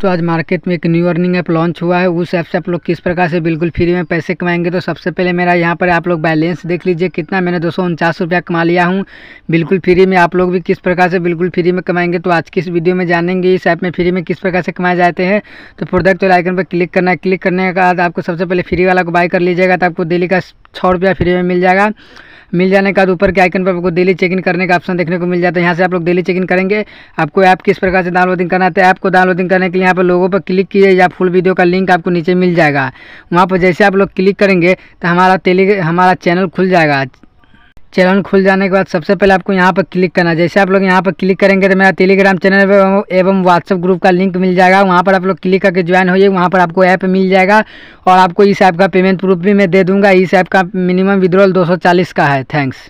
तो आज मार्केट में एक न्यू अर्निंग ऐप लॉन्च हुआ है उस ऐप से आप लोग किस प्रकार से बिल्कुल फ्री में पैसे कमाएंगे तो सबसे पहले मेरा यहाँ पर आप लोग बैलेंस देख लीजिए कितना मैंने दो रुपया कमा लिया हूँ बिल्कुल फ्री में आप लोग भी किस प्रकार से बिल्कुल फ्री में कमाएंगे तो आज की इस वीडियो में जानेंगे इस ऐप में फ्री में किस प्रकार से कमाए जाते हैं तो प्रोडक्ट वाले आइकन पर क्लिक करना है क्लिक करने के बाद आपको सबसे पहले फ्री वाला को बाय कर लीजिएगा तो आपको डेली का छः रुपया फ्री में मिल जाएगा मिल जाने के बाद ऊपर के आइकन पर आपको डेली चेक इन करने का ऑप्शन देखने को मिल जाता है यहाँ से आप लोग डेली चेक इन करेंगे आपको ऐप किस प्रकार से डाउनलोडिंग करना है ऐप तो को डाउनलोडिंग करने के लिए यहाँ पर लोगों पर क्लिक किए या फुल वीडियो का लिंक आपको नीचे मिल जाएगा वहाँ पर जैसे आप लोग क्लिक करेंगे तो हमारा टेली हमारा चैनल खुल जाएगा चैनल खुल जाने के बाद सबसे पहले आपको यहाँ पर क्लिक करना जैसे आप लोग यहाँ पर क्लिक करेंगे तो मेरा टेलीग्राम चैनल एवं व्हाट्सअप ग्रुप का लिंक मिल जाएगा वहाँ पर आप लोग क्लिक करके ज्वाइन होइए वहाँ पर आपको ऐप मिल जाएगा और आपको इस ऐप का पेमेंट प्रूफ भी मैं दे दूँगा इस ऐप का मिनिमम विद्रॉल दो का है थैंक्स